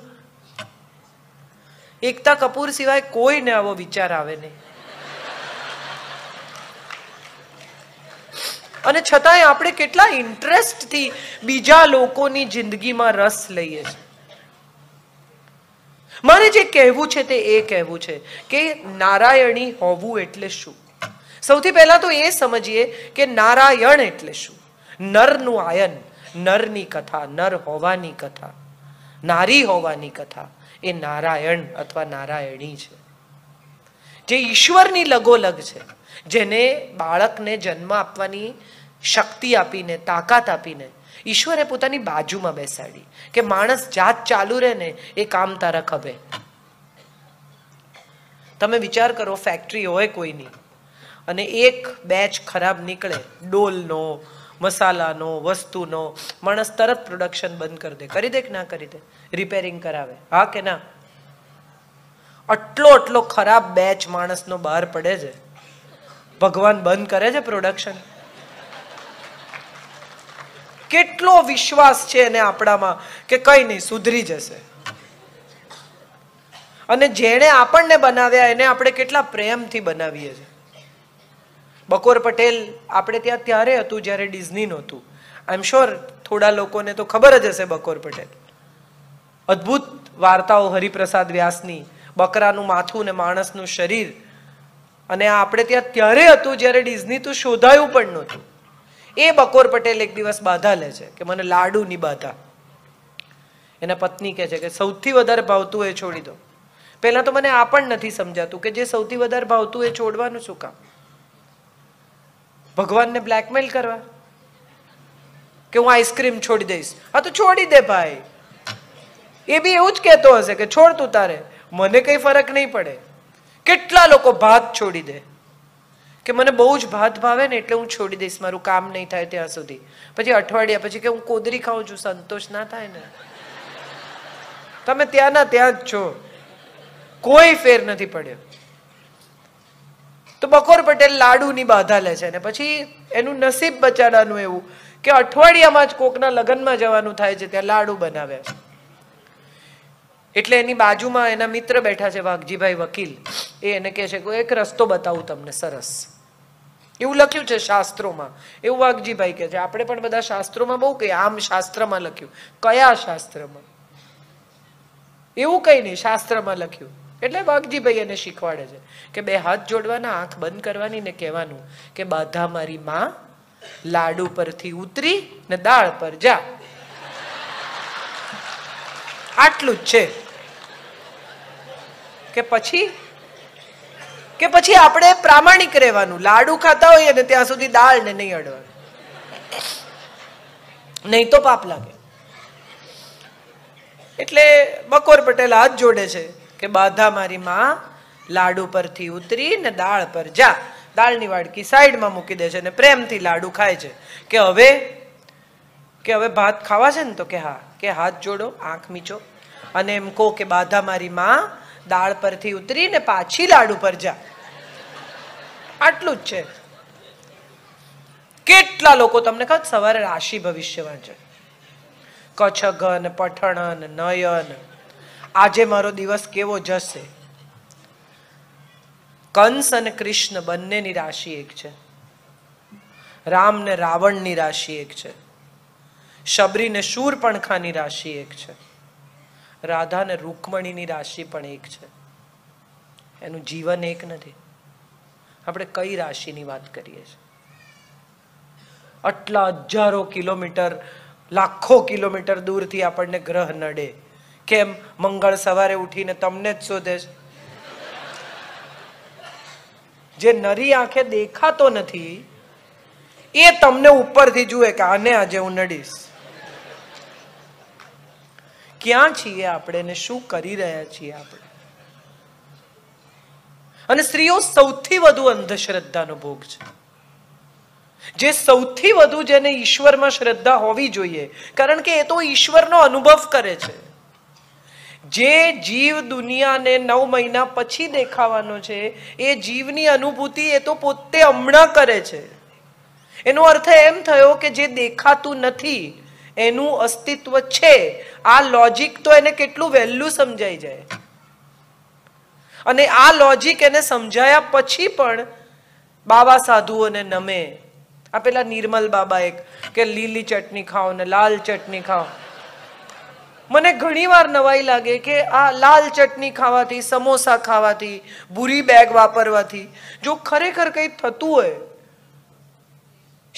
એકતા કપૂર સિવાય કોઈને આવો વિચાર આવે નહીં અને છતાંય આપણે કેટલા ઇન્ટરેસ્ટથી બીજા લોકોની જિંદગીમાં રસ લઈએ છીએ મારે જે કહેવું છે તે એ કહેવું છે કે નારાયણી હોવું એટલે શું સૌથી પહેલા તો એ સમજીએ કે નારાયણ એટલે શું નરનું આયન નરની કથા નર હોવાની કથા નારી હોવાની કથા એ નારાયણ અથવા નારાયણી છે જે ઈશ્વરની લગોલગ છે જેને બાળકને જન્મ આપવાની શક્તિ આપીને તાકાત આપીને ઈશ્વરે પોતાની બાજુમાં બેસાડી કે માણસ જાત ચાલુ રહે ને એ કામ તારા ખભે તમે વિચાર કરો ફેક્ટરી હોય કોઈની અને એક બેચ ખરાબ નીકળે ડોલનો મસાલાનો વસ્તુનો માણસ તરત પ્રોડક્શન બંધ કરી દે કરી દે કે ના કરી દે રિપેરિંગ કરાવે હા કે ના આટલો આટલો ખરાબ બેચ માણસનો બહાર પડે છે ભગવાન બંધ કરે છે પ્રોડક્શન કેટલો વિશ્વાસ છે એને આપણામાં કે કંઈ નહીં સુધરી જશે અને જેણે આપણને બનાવ્યા એને આપણે કેટલા પ્રેમથી બનાવીએ છીએ બકોર પટેલ આપણે ત્યાં ત્યારે હતું જ્યારે ડિઝની નહોતું આઈ એમ શ્યોર થોડા લોકોને તો ખબર જ હશે બકોર પટેલ અદ્ભુત વાર્તાઓ હરિપ્રસાદ વ્યાસની બકરાનું માથું ને માણસનું શરીર અને આપણે ત્યાં ત્યારે હતું જ્યારે ડિઝની તો શોધાયું પણ નહોતું એ બકોર પટેલ એક દિવસ બાધા લે છે કે મને લાડુની બાધા એના પત્ની કહે છે કે સૌથી વધારે ભાવતું એ છોડી દો પહેલાં તો મને આ પણ નથી સમજાતું કે જે સૌથી વધારે ભાવતું એ છોડવાનું શું કામ ભગવાનને બ્લેકમેલ કરવા કે હું આઈસ્ક્રીમ છોડી દઈશ હા તો છોડી દે ભાઈ એ બી એવું જ કહેતો હશે કે છોડ તું તારે મને કંઈ ફરક નહીં પડે કેટલા લોકો ભાત છોડી દે કે મને બહુ જ ભાત ભાવે ને એટલે હું છોડી દઈશ મારું કામ નહીં થાય ત્યાં સુધી પછી અઠવાડિયા પછી કે હું કોદરી ખાઉં છું સંતોષ ના થાય ને તમે ત્યાંના ત્યાં જ છો કોઈ ફેર નથી પડ્યો તો બકોર પટેલ લાડુની બાધા લે છે ને પછી એનું નસીબ બચાડાનું એવું કે અઠવાડિયામાં જ કોકના લગ્નમાં જવાનું થાય છે ત્યાં લાડુ બનાવ્યા એટલે એની બાજુમાં એના મિત્ર બેઠા છે વાઘજીભાઈ વકીલ એ એને કહે છે કે એક રસ્તો બતાવું તમને સરસ એવું લખ્યું છે શાસ્ત્રોમાં એવું વાઘજીભાઈ કે છે આપણે પણ બધા શાસ્ત્રોમાં બહુ કહીએ આમ શાસ્ત્રમાં લખ્યું કયા શાસ્ત્રમાં એવું કંઈ નહીં શાસ્ત્રમાં લખ્યું એટલે વાઘજીભાઈ એને શીખવાડે છે કે બે હાથ જોડવાના આંખ બંધ કરવાની ને કહેવાનું કે બાધા મારી માં લાડુ પરથી ઉતરી ને દાળ પર જા આટલું જ છે કે પછી કે પછી આપણે પ્રામાણિક રહેવાનું લાડુ ખાતા હોઈએ ને ત્યાં સુધી દાળ ને નહીં અડવાનું નહીં તો પાપ લાગે એટલે બકોર પટેલ હાથ જોડે છે કે બાધા મારી માં લાડુ પરથી ઉતરી ને દાળ પર જા દાળની વાડકી સાઈડમાં મૂકી દે છે અને પ્રેમથી લાડુ ખાય છે કે હવે કે હવે ભાત ખાવા છે ને તો કે હા કે હાથ જોડો આંખ મીચો અને એમ કહો કે બાધા મારી માં દાળ પરથી ઉતરીને પાછી લાડુ પર જા આટલું જ છે કેટલા લોકો તમને ખબર સવારે રાશિ ભવિષ્ય વાંચે કચ્છ ગન પઠણન નયન આજે મારો દિવસ કેવો જશે કંસ અને કૃષ્ણ બંનેની રાશિ એક છે રામ ને રાવણની રાશિ એક છે શબરી ને શૂરપણખાની રાશિ એક છે રાધા ને રૂકમણીની રાશિ પણ એક છે એનું જીવન એક નથી આપણે કઈ રાશિની વાત કરીએ છીએ આટલા હજારો કિલોમીટર લાખો કિલોમીટર દૂરથી આપણને ગ્રહ નડે કેમ મંગળ સવારે ઉઠીને તમને જ શોધે છે જે નરી આંખે દેખાતો નથી એ તમને ઉપરથી જુએ કે આને આજે હું નડીશ ક્યાં છીએ આપણે ને શું કરી રહ્યા છીએ આપણે અને સ્ત્રીઓ સૌથી વધુ અંધશ્રદ્ધાનો ભોગ છે જે સૌથી વધુ જેને ઈશ્વરમાં શ્રદ્ધા હોવી જોઈએ કારણ કે એ તો ઈશ્વરનો અનુભવ કરે છે જે જીવ દુનિયાને નવ મહિના પછી દેખાવાનો છે એ જીવની અનુભૂતિ એ તો પોતે હમણાં કરે છે એનો અર્થ એમ થયો કે જે દેખાતું નથી એનું અસ્તિત્વ છે આ લોજિક તો એને કેટલું વહેલું સમજાઈ જાય અને આ લોજિક એને સમજાયા પછી પણ બાવા સાધુઓને નમે આ પેલા નિર્મલ બાબા એક કે લીલી ચટણી ખાઓ ને લાલ ચટણી ખાઓ મને ઘણીવાર નવાઈ લાગે કે આ લાલ ચટણી ખાવાથી સમોસા ખાવાથી ભૂરી બેગ વાપરવાથી જો ખરેખર કંઈ થતું હોય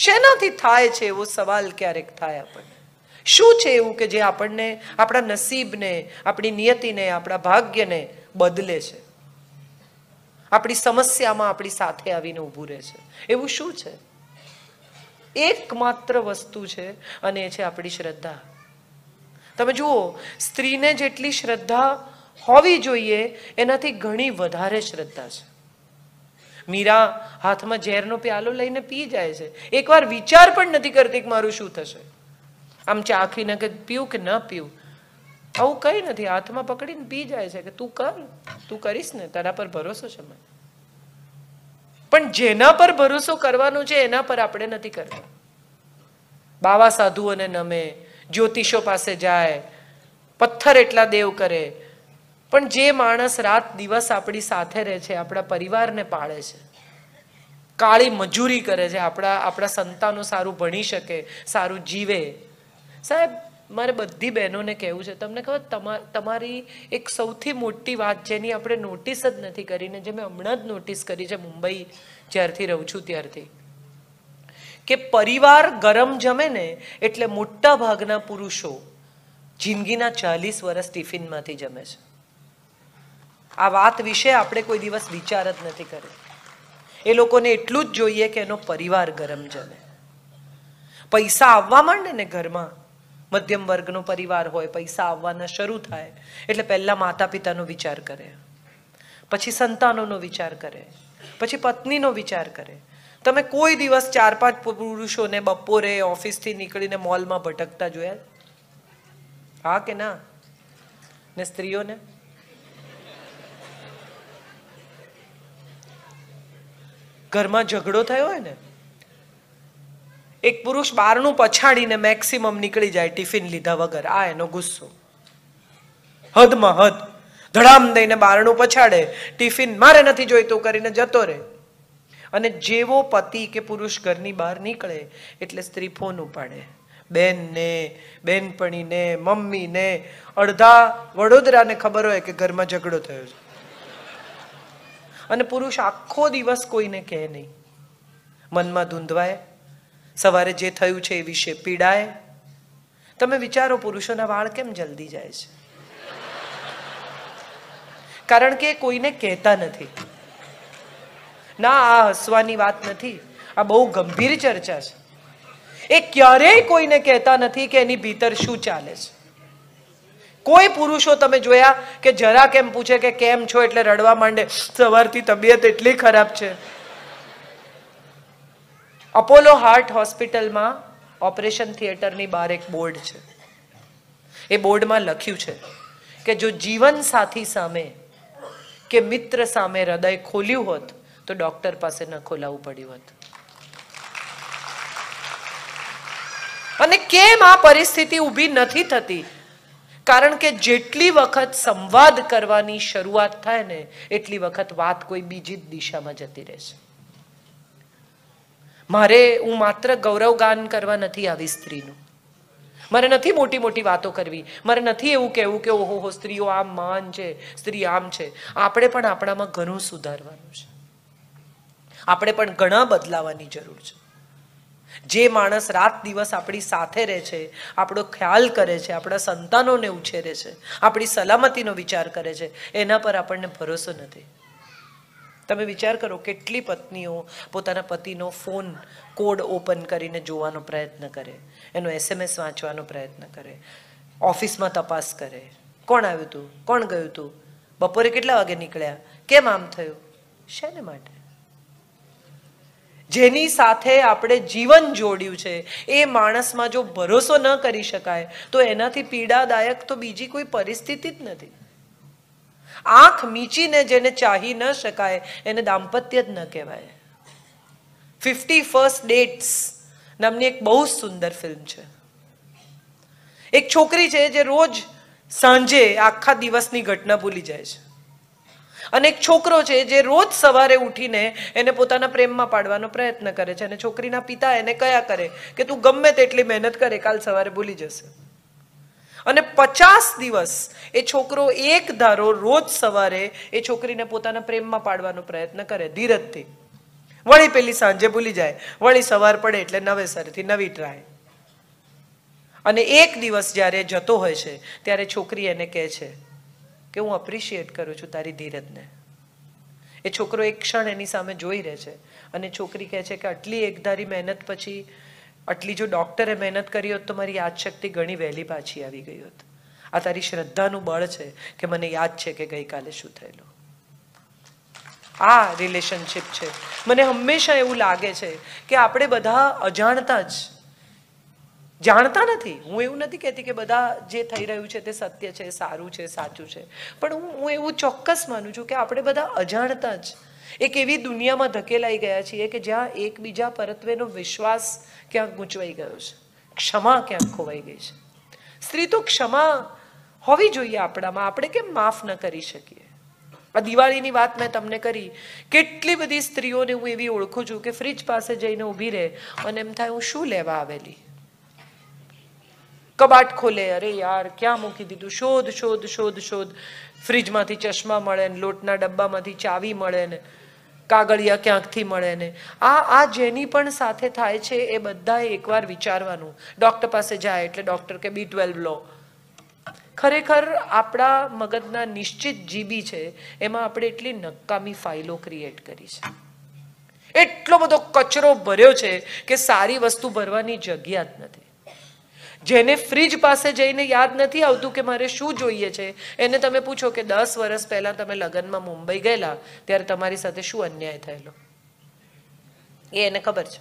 શેનાથી થાય છે એવો સવાલ ક્યારેક થાય આપણને શું છે એવું કે જે આપણને આપણા નસીબને આપણી નિયતિને આપણા ભાગ્યને બદલે છે આપણી સમસ્યામાં આપણી સાથે આવીને ઊભું રહે છે એવું શું છે એકમાત્ર વસ્તુ છે અને એ છે આપણી શ્રદ્ધા તમે જુઓ સ્ત્રીને જેટલી શ્રદ્ધા હોવી જોઈએ એનાથી ઘણી વધારે શ્રદ્ધા છે મીરા હાથમાં ઝેરનો પ્યાલો લઈને પી જાય છે એકવાર વિચાર પણ નથી કરતી કે મારું શું થશે આમ ચાખીને કે પીવું કે ન પીવું આવું કંઈ નથી હાથમાં પકડીને પી જાય છે કે તું કર તું કરીશ ને તારા પર ભરોસો છે મને પણ જેના પર ભરોસો કરવાનો છે એના પર આપણે નથી કરવાનો બાવા સાધુઓને નમે જ્યોતિષો પાસે જાય પથ્થર એટલા દેવ કરે પણ જે માણસ રાત દિવસ આપણી સાથે રહે છે આપણા પરિવારને પાળે છે કાળી મજૂરી કરે છે આપણા આપણા સંતાનો સારું ભણી શકે સારું જીવે સાહેબ મારે બધી બહેનોને કહેવું છે તમને ખબર તમારી એક સૌથી મોટી વાત જેની આપણે નોટિસ જ નથી કરીને જે મેં હમણાં જ નોટિસ કરી છે મુંબઈ જ્યારથી રહું છું ત્યારથી કે પરિવાર ગરમ જમે ને એટલે મોટા ભાગના પુરુષો જિંદગીના ચાલીસ વર્ષ ટિફિનમાંથી જમે છે આ વાત વિશે આપણે કોઈ દિવસ વિચાર જ નથી કરી એ લોકોને એટલું જ જોઈએ કે એનો પરિવાર ગરમ જમે પૈસા આવવા માંડે ને ઘરમાં મધ્યમ વર્ગનો પરિવાર હોય પૈસા આવવાના શરૂ થાય એટલે પહેલા માતા પિતાનો વિચાર કરે પછી સંતાનોનો વિચાર કરે પછી પત્નીનો વિચાર કરે તમે કોઈ દિવસ ચાર પાંચ પુરુષોને બપોરે ઓફિસથી નીકળીને મોલમાં ભટકતા જોયા હા કે ના ને સ્ત્રીઓને ઘરમાં ઝઘડો થયો હોય ને એક પુરુષ બહારનું પછાડીને મેક્સિમમ નીકળી જાય ટિફિન લીધા વગર આ એનો ગુસ્સો હદમાં હદ ધડામ દઈને બારણું પછાડે ટિફિન મારે નથી જોઈતું કરીને જતો રહે અને જેવો પતિ કે પુરુષ ઘરની બહાર નીકળે એટલે સ્ત્રી ફોન ઉપાડે બેનને બેનપણીને મમ્મીને અડધા વડોદરાને ખબર હોય કે ઘરમાં ઝઘડો થયો છે અને પુરુષ આખો દિવસ કોઈને કહે નહીં મનમાં ધૂંધવાય સવારે જે થયું છે એ વિશે પીડાય તમે વિચારો પુરુષોના વાળ કેમ જલ્દી જાય છે કારણ કે કોઈને કહેતા નથી ના આ હસવાની વાત નથી આ બહુ ગંભીર ચર્ચા છે એ ક્યારેય કોઈને કહેતા નથી કે એની ભીતર શું ચાલે છે કોઈ પુરુષો તમે જોયા કે જરા કેમ પૂછે કે કેમ છો એટલે રડવા માંડે સવારથી તબિયત એટલી ખરાબ છે અપોલો હાર્ટ હોસ્પિટલમાં ઓપરેશન થિયેટરની બહાર એક બોર્ડ છે એ બોર્ડમાં લખ્યું છે કે જો જીવન સાથી સામે કે મિત્ર સામે હૃદય ખોલ્યું હોત તો ડોક્ટર પાસે ન ખોલાવવું પડ્યું હતું અને કેમ આ પરિસ્થિતિ ઊભી નથી થતી કારણ કે જેટલી વખત સંવાદ કરવાની શરૂઆત થાય ને એટલી વખત વાત કોઈ બીજી જ દિશામાં જતી રહેશે મારે હું માત્ર ગૌરવગાન કરવા નથી આવી સ્ત્રીનું મારે નથી મોટી મોટી વાતો કરવી મારે નથી એવું કહેવું કે ઓહો હો સ્ત્રીઓ આમ માન છે સ્ત્રી આમ છે આપણે પણ આપણામાં ઘણું સુધારવાનું છે આપણે પણ ઘણા બદલાવાની જરૂર છે જે માણસ રાત દિવસ આપણી સાથે રહે છે આપણો ખ્યાલ કરે છે આપણા સંતાનોને ઉછેરે છે આપણી સલામતીનો વિચાર કરે છે એના પર આપણને ભરોસો નથી તમે વિચાર કરો કેટલી પત્નીઓ પોતાના પતિનો ફોન કોડ ઓપન કરીને જોવાનો પ્રયત્ન કરે એનો એસએમએસ વાંચવાનો પ્રયત્ન કરે ઓફિસમાં તપાસ કરે કોણ આવ્યું હતું કોણ ગયું હતું બપોરે કેટલા વાગે નીકળ્યા કેમ આમ થયું શેને માટે જેની સાથે આપણે જીવન જોડ્યું છે એ માણસમાં જો ભરોસો ન કરી શકાય તો એનાથી પીડાદાયક તો બીજી કોઈ પરિસ્થિતિ જ નથી આંખ મીચીને જેને ચાહી ન શકાય એને દાંપત્ય જ ન કહેવાય ફિફ્ટી ફર્સ્ટ ડેટ્સ નામની એક બહુ સુંદર ફિલ્મ છે એક છોકરી છે જે રોજ સાંજે આખા દિવસની ઘટના ભૂલી જાય છે અને એક છોકરો છે જે રોજ સવારે ઉઠીને એને પોતાના પ્રેમમાં પાડવાનો પ્રયત્ન કરે છે અને છોકરીના પિતા એને કયા કરે કે તું ગમે તેટલી મહેનત કરે કાલ સવારે ભૂલી જશે અને પચાસ દિવસ એ છોકરો એક ધારો રોજ સવારે એ છોકરીને પોતાના પ્રેમમાં પાડવાનો પ્રયત્ન કરે ધીરજથી વળી પેલી સાંજે ભૂલી જાય વળી સવાર પડે એટલે નવેસરથી નવી ટ્રાય અને એક દિવસ જ્યારે જતો હોય છે ત્યારે છોકરી એને કહે છે કે હું અપ્રિશિએટ કરું છું તારી ધીરજને એ છોકરો એક ક્ષણ એની સામે જોઈ રહે છે અને છોકરી કહે છે કે આટલી એકધારી મહેનત પછી આટલી જો ડૉક્ટરે મહેનત કરી હોત તો મારી યાદશક્તિ ઘણી વહેલી પાછી આવી ગઈ હોત આ તારી શ્રદ્ધાનું બળ છે કે મને યાદ છે કે ગઈકાલે શું થયેલું આ રિલેશનશિપ છે મને હંમેશા એવું લાગે છે કે આપણે બધા અજાણતા જ જાણતા નથી હું એવું નથી કહેતી કે બધા જે થઈ રહ્યું છે તે સત્ય છે સારું છે સાચું છે પણ હું હું એવું ચોક્કસ માનું છું કે આપણે બધા અજાણતા જ એક એવી દુનિયામાં ધકેલાઈ ગયા છીએ કે જ્યાં એકબીજા પરત્વેનો વિશ્વાસ ક્યાંક ગૂંચવાઈ ગયો છે ક્ષમા ક્યાંક ખોવાઈ ગઈ છે સ્ત્રી તો ક્ષમા હોવી જોઈએ આપણામાં આપણે કેમ માફ ન કરી શકીએ આ દિવાળીની વાત મેં તમને કરી કેટલી બધી સ્ત્રીઓને હું એવી ઓળખું છું કે ફ્રિજ પાસે જઈને ઊભી રહે અને એમ થાય હું શું લેવા આવેલી કબાટ ખોલે અરે યાર ક્યાં મૂકી દીધું શોધ શોધ શોધ શોધ ફ્રીજમાંથી ચશ્મા મળે ને લોટના ડબ્બામાંથી ચાવી મળે ને કાગળિયા ક્યાંકથી મળે ને આ આ જેની પણ સાથે થાય છે એ બધાએ એકવાર વિચારવાનું ડૉક્ટર પાસે જાય એટલે ડૉક્ટર કે બી ટ્વેલ્વ લો ખરેખર આપણા મગજના નિશ્ચિત જીબી છે એમાં આપણે એટલી નકામી ફાઇલો ક્રિએટ કરી છે એટલો બધો કચરો ભર્યો છે કે સારી વસ્તુ ભરવાની જગ્યા જ નથી જેને ફ્રીજ પાસે જઈને યાદ નથી આવતું કે મારે શું જોઈએ છે એને તમે પૂછો કે દસ વર્ષ પહેલાં તમે લગ્નમાં મુંબઈ ગયેલા ત્યારે તમારી સાથે શું અન્યાય થયેલો એ એને ખબર છે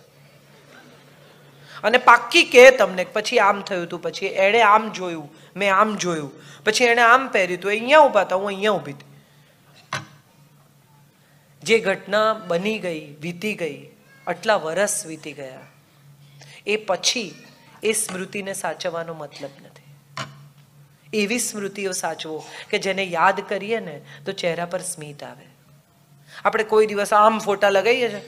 અને પાક્કી કહે તમને પછી આમ થયું હતું પછી એણે આમ જોયું મેં આમ જોયું પછી એણે આમ પહેર્યું હતું અહીંયા ઊભા હતા હું અહીંયા ઊભી હતી જે ઘટના બની ગઈ વીતી ગઈ આટલા વરસ વીતી ગયા એ પછી એ સ્મૃતિને સાચવવાનો મતલબ નથી એવી સ્મૃતિઓ સાચવો કે જેને યાદ કરીએ ને તો ચહેરા પર સ્મિત આવે આપણે કોઈ દિવસ આમ ફોટા લગાવીએ છીએ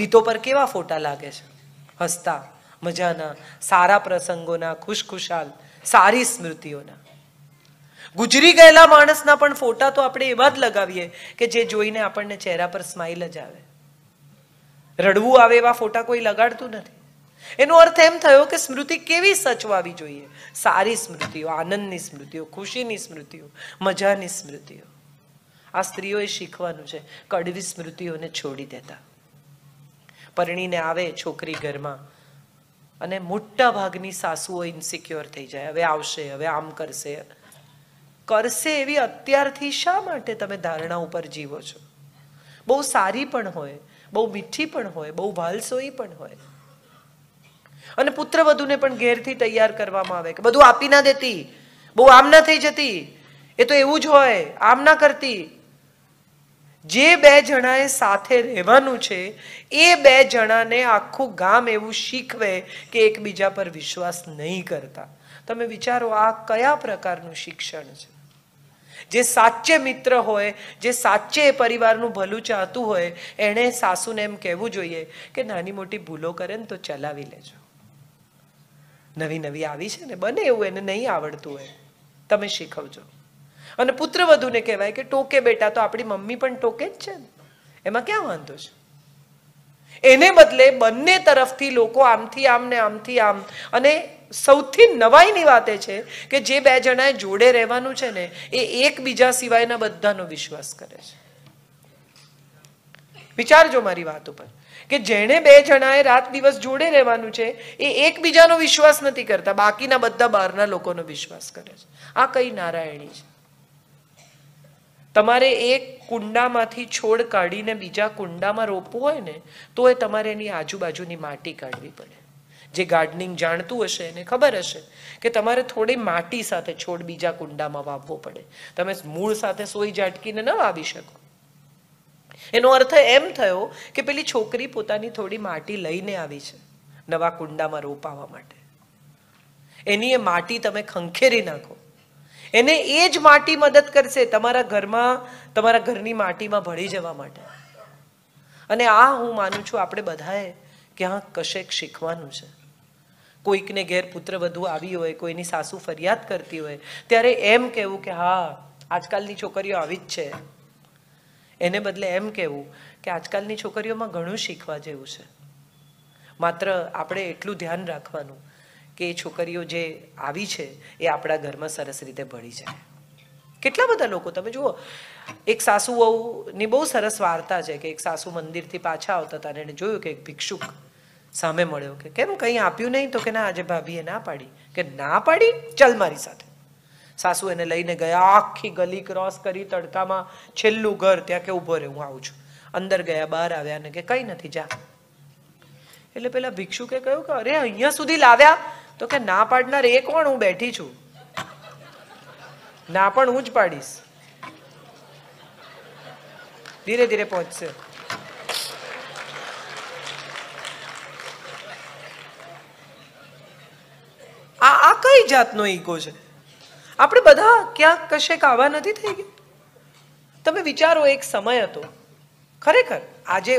ભીતો પર કેવા ફોટા લાગે છે હસતા મજાના સારા પ્રસંગોના ખુશખુશાલ સારી સ્મૃતિઓના ગુજરી ગયેલા માણસના પણ ફોટા તો આપણે એવા જ લગાવીએ કે જે જોઈને આપણને ચહેરા પર સ્માઇલ જ આવે રડવું આવે એવા ફોટા કોઈ લગાડતું નથી એનો અર્થ એમ થયો કે સ્મૃતિ કેવી સચવાવી જોઈએ સારી સ્મૃતિઓ આનંદની સ્મૃતિઓ ખુશીની સ્મૃતિઓ મજાની સ્મૃતિઓ આ સ્ત્રીઓએ શીખવાનું છે કડવી સ્મૃતિઓને છોડી દેતા પરણીને આવે છોકરી ઘરમાં અને મોટા ભાગની સાસુઓ ઇન્સિક્યોર થઈ જાય હવે આવશે હવે આમ કરશે કરશે એવી અત્યારથી શા માટે તમે ધારણા ઉપર જીવો છો બહુ સારી પણ હોય બહુ મીઠી પણ હોય બહુ ભાલસોઈ પણ હોય અને પુત્ર વધુને પણ ઘેરથી તૈયાર કરવામાં આવે કે બધું આપી ના દેતી બહુ આમ ના થઈ જતી એ તો એવું જ હોય આમ ના કરતી જે બે જણાએ સાથે રહેવાનું છે એ બે જણાને આખું ગામ એવું શીખવે કે એકબીજા પર વિશ્વાસ નહીં કરતા તમે વિચારો આ કયા પ્રકારનું શિક્ષણ છે જે સાચે મિત્ર હોય જે સાચે પરિવારનું ભલું ચાહતું હોય એણે સાસુને એમ કહેવું જોઈએ કે નાની મોટી ભૂલો કરે ને તો ચલાવી લેજો નવી નવી આવી છે ને બને એવું એને નહીં આવડતું હોય તમે શીખવજો અને પુત્ર વધુને કહેવાય કે ટોકે બેટા તો આપણી મમ્મી પણ ટોકે જ છે ને એમાં ક્યાં વાંધો છે એને બદલે બંને તરફથી લોકો આમથી આમ ને આમથી આમ અને સૌથી નવાઈની વાત એ છે કે જે બે જણાએ જોડે રહેવાનું છે ને એ એકબીજા સિવાયના બધાનો વિશ્વાસ કરે છે વિચારજો મારી વાત ઉપર કે જેણે બે જણાએ રાત દિવસ જોડે રહેવાનું છે એ એકબીજાનો વિશ્વાસ નથી કરતા બાકીના બધા બહારના લોકોનો વિશ્વાસ કરે છે આ કઈ નારાયણી છે તમારે એક કુંડામાંથી છોડ કાઢીને બીજા કુંડામાં રોપવું હોય ને તો એ તમારે એની આજુબાજુની માટી કાઢવી પડે જે ગાર્ડનિંગ જાણતું હશે એને ખબર હશે કે તમારે થોડી માટી સાથે છોડ બીજા કુંડામાં વાવવો પડે તમે મૂળ સાથે સોઈ જાટકીને ન વાવી શકો એનો અર્થ એમ થયો કે પેલી છોકરી પોતાની થોડી માટી લઈને આવી છે નવા કુંડામાં રોપાવા માટે એની એ માટી તમે ખંખેરી નાખો એને એ જ માટી મદદ કરશે તમારા ઘરમાં તમારા ઘરની માટીમાં ભળી જવા માટે અને આ હું માનું છું આપણે બધાએ ક્યાંક કશેક શીખવાનું છે કોઈકને ઘેર વધુ આવી હોય કોઈની સાસુ ફરિયાદ કરતી હોય ત્યારે એમ કહેવું કે હા આજકાલની છોકરીઓ આવી જ છે એને બદલે એમ કહેવું કે આજકાલની છોકરીઓમાં ઘણું શીખવા જેવું છે માત્ર આપણે એટલું ધ્યાન રાખવાનું કે એ છોકરીઓ જે આવી છે એ આપણા ઘરમાં સરસ રીતે ભળી જાય કેટલા બધા લોકો તમે જુઓ એક સાસુ વહુની બહુ સરસ વાર્તા છે કે એક સાસુ મંદિરથી પાછા આવતા હતા અને જોયું કે એક ભિક્ષુક સામે મળ્યો કે કેમ કંઈ આપ્યું નહીં તો કે ના આજે ભાભીએ ના પાડી કે ના પાડી ચલ મારી સાથે સાસુ એને લઈને ગયા આખી ગલી ક્રોસ કરી તડકામાં છેલ્લું ઘર ત્યાં કે ઊભો રહે હું આવું છું અંદર ગયા બહાર આવ્યા ને કે કંઈ નથી જા એટલે પેલા ભિક્ષુ કે કહ્યું કે અરે અહીંયા સુધી લાવ્યા તો કે ના પાડનાર એ કોણ હું બેઠી છું ના પણ હું જ પાડીશ ધીરે ધીરે પહોંચશે આ આ કઈ જાતનો ઈગો છે આપણે બધા ક્યાંક કશેક આવા નથી થઈ ગયા તમે વિચારો એક સમય હતો ખરેખર આજે